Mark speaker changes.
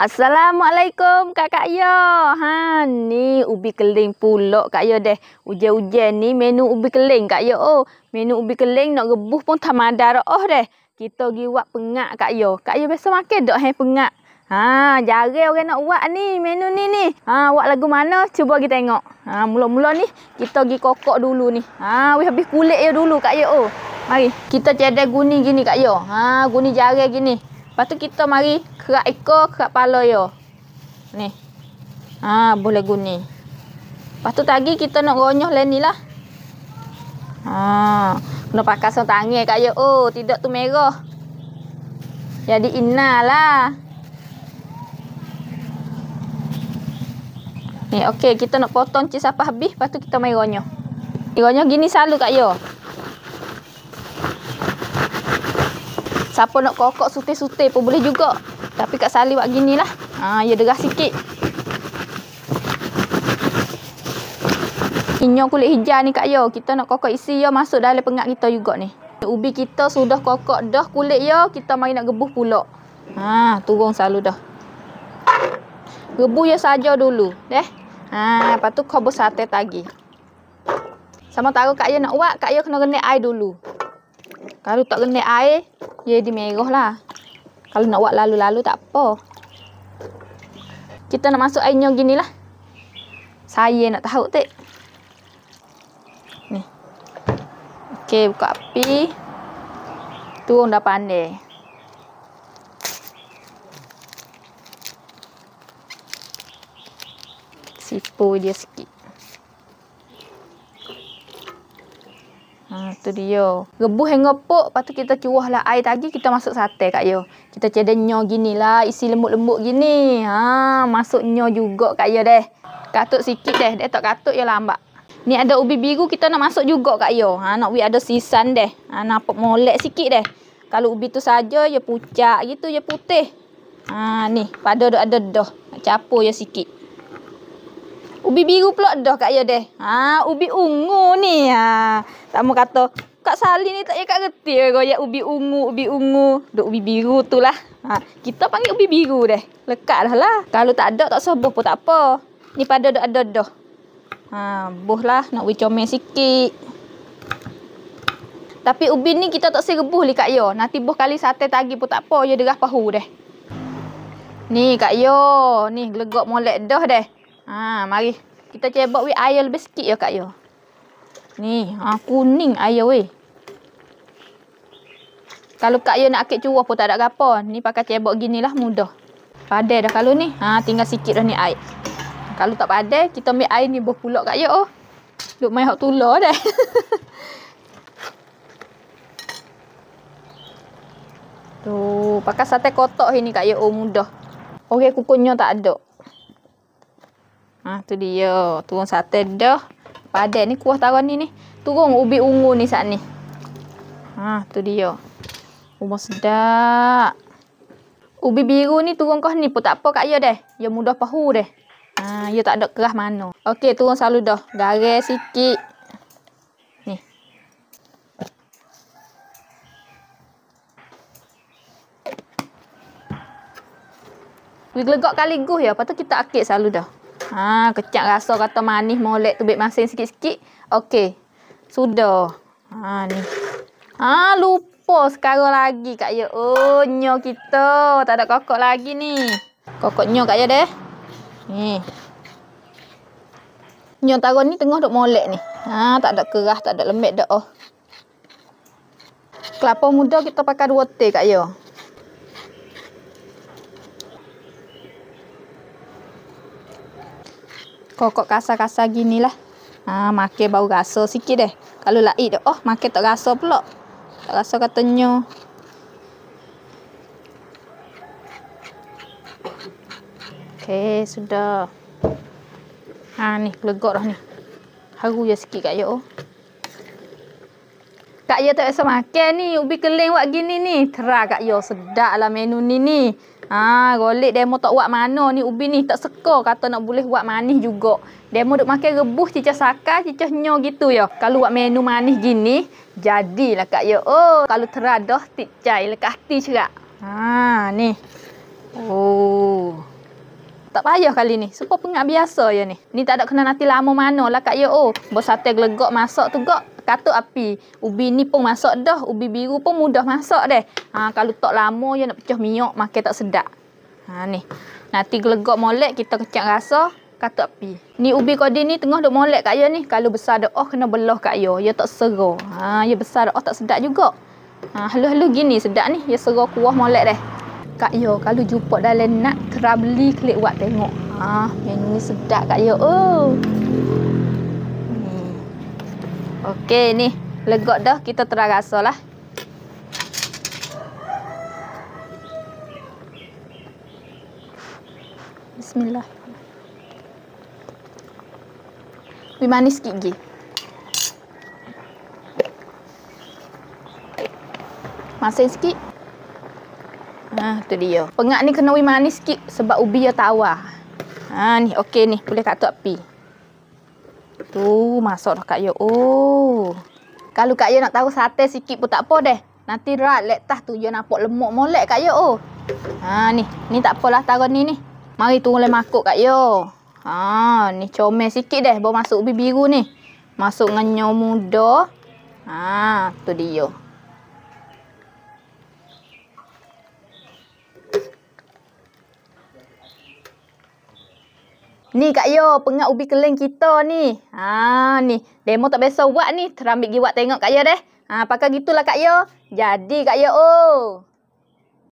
Speaker 1: Assalamualaikum Kak Kak Yo. Ha ni ubi keling pula Kak Yo deh. Ujian-ujian ni menu ubi keling Kak Yo. Oh, menu ubi keling nak rebus pun tak ada oh deh. Kita gi buat pengak Kak Yo. Kak Yo biasa makan dok hai pengak. Ha jarang orang nak buat ni menu ni ni. Ha buat lagu mana? Cuba kita tengok. Ha mula-mula ni kita gi kokok dulu ni. Ha we habis kulit ya dulu Kak Yo. Oh. Mari kita cedek guni gini Kak Yo. Ha guni jarang gini. Lepas tu kita mari kerak ekor, kerak pala yo. Ni. Ha, boleh guni. Lepas tu tadi kita nak ronyoh lain ni lah. Ha, kena pakai sang tangi kat ya. Oh, tidak tu merah. Jadi lah. Ni okey, kita nak potong cik sapah habis, lepas tu kita mai ronyoh. Ronyoh gini selalu kat ya. Siapa nak kokok sutir-sutir pun boleh juga. Tapi kat sali buat gini lah. Ha, ia ya derah sikit. Inyo kulit hijau ni Kak Yo. Kita nak kokok isi yo masuk dalam pengak kita juga ni. Ubi kita sudah kokok dah kulit yo Kita mari nak gebuh pula. Ha, turun selalu dah. Gebuh ya saja dulu. Eh. Ha, lepas tu kau bersate tadi. Sama tahu Kak Yo nak buat, Kak Yo kena renek air dulu. Kalau tak renek air, Ya, dia merah lah. Kalau nak buat lalu-lalu tak apa. Kita nak masuk airnya gini lah. Saya nak tahu tak. Ni. Okey, buka api. Turun dah pandai. Sipu dia sikit. Ha, tu dia. Rebus yang ngepuk. Lepas tu kita cuah lah air tadi. Kita masuk sate kat you. Kita cedah nyoh gini lah. Isi lembut-lembut gini. Ha, masuk nyoh juga kat you deh. Katuk sikit deh. Dia tak katuk you lambat. Ni ada ubi biru kita nak masuk juga kat you. Ha, nak we ada sisan deh. Ha, nampak molek sikit deh. Kalau ubi tu saja, ya pucat gitu, ya putih. Ha, ni. Pada ada dah. Nak capur ya sikit. Ubi biru pula dah kat ayah deh. Ha, ubi ungu ni. Ha. Tak mau kata. Kak Salih ni tak payah kak reti. Goyak ubi ungu, ubi ungu. Duk ubi biru tu lah. Ha. Kita panggil ubi biru deh. Lekat lah lah. Kalau tak ada tak sebuah pun tak apa. Ni pada dah ada dah. Ha, buh lah. Nak ubi comel sikit. Tapi ubi ni kita tak serbuh li kak Yo. Nanti boh kali sate tagi pun tak apa. Ya derah pahu deh. Ni kak Yo. Ni legok molek dah deh. Ha, mari. Kita cebok weh air lebih sikit ya Kak ya. Ni, ha kuning air weh. Kalau Kak ya nak akik curah pun tak ada apa. Ni pakai cebok ginilah mudah. Padai dah kalau ni. Ha tinggal sikit dah ni air. Kalau tak padai, kita ambil air ni buah pulak Kak ya. Oh. Duk main hak tular dah. Tu, pakai sate kotak ini Kak ya oh mudah. Okey kukunya tak ada. Ha, tu dia. Turun sate dah. Padan ni kuah taran ni ni. Turun ubi ungu ni saat ni. Ha, tu dia. Umur sedap. Ubi biru ni turun kau ni pun tak apa kat ia ya, deh. Ia ya, mudah pahu deh. Ha, ia ya, tak ada kerah mana. Okey, turun selalu dah. Garis sikit. Wig legok kali guh ya. Lepas tu kita akik selalu dah. Ha, kecap rasa kata manis molek tu bit masin sikit-sikit. Okey. Sudah. Ha ni. Ha lupa sekarang lagi Kak Ya. Oh, nyo kita. Tak ada kokok lagi ni. Kokok nyo Kak Ya deh. Ni. Nyo taruh ni tengah duk molek ni. Ha, tak ada kerah, tak ada lembek dah. Oh. Kelapa muda kita pakai dua teh Kak Ya. kokok kasar-kasar gini lah. Ha, makin bau rasa sikit deh. Kalau lah eat, oh makin tak rasa pula. Tak rasa katanya. Okay, sudah. Ha, ni, legok dah ni. Haru je sikit kat yo. Kak Yo tak biasa makan ni. Ubi keling buat gini ni. Terah Kak Yo. Sedap lah menu ni ni. Haa, golek demo tak buat mana ni ubi ni. Tak seka kata nak boleh buat manis juga. Demo duk makan rebus cicah saka, cicah nyo gitu ya. Kalau buat menu manis gini, jadilah kak ya. Oh, kalau teradah, ticai lekati cerak. Haa, ni. Oh. Tak payah kali ni. Super pengak biasa ya ni. Ni tak ada kena nanti lama mana lah kat ya. Oh, buat sate gelegok masak tu gak. Katuk api. Ubi ni pun masak dah. Ubi biru pun mudah masak deh. Ha, kalau tak lama ya nak pecah minyak. Makan tak sedap. Ha, ni. Nanti gelegok molek kita kecap rasa. Katuk api. Ni ubi kodin ni tengah duk molek kat ya ni. Kalau besar dah oh kena belah kat ya. Ya tak seru. Ha, ya besar dah oh tak sedap juga. Ha, halu-halu gini sedap ni. Ya seru kuah molek deh. Kak Yo kalau jumpa dalam nak terabli klik buat tengok. Ha, menu ni sedap Kak Yo. Oh. ni hmm. Okey ni, legok dah kita terasa lah. Bismillah. Bi manis sikit gi. Masin sikit. Ah tu dia. Pengak ni kena ui manis sikit sebab ubi dia tawar. Ha ah, ni okey ni boleh kat tok api. Tu masuk dah kat yo. Oh. Kalau kat yo nak tahu sate sikit pun tak apa deh. Nanti rat letah tu yo nampak lemak molek kat yo. Oh. Ha ah, ni, ni tak apalah tarun ni ni. Mari tu boleh makuk kat yo. Ha ah, ni comel sikit deh bawa masuk ubi biru ni. Masuk dengan nyau muda. Ha ah, tu dia. Ni Kak Yo, pengak ubi keleng kita ni. Ha ni, demo tak biasa buat ni. Terambil gi buat tengok Kak Yo deh. Ha pakai gitulah Kak Yo. Jadi Kak Yo oh.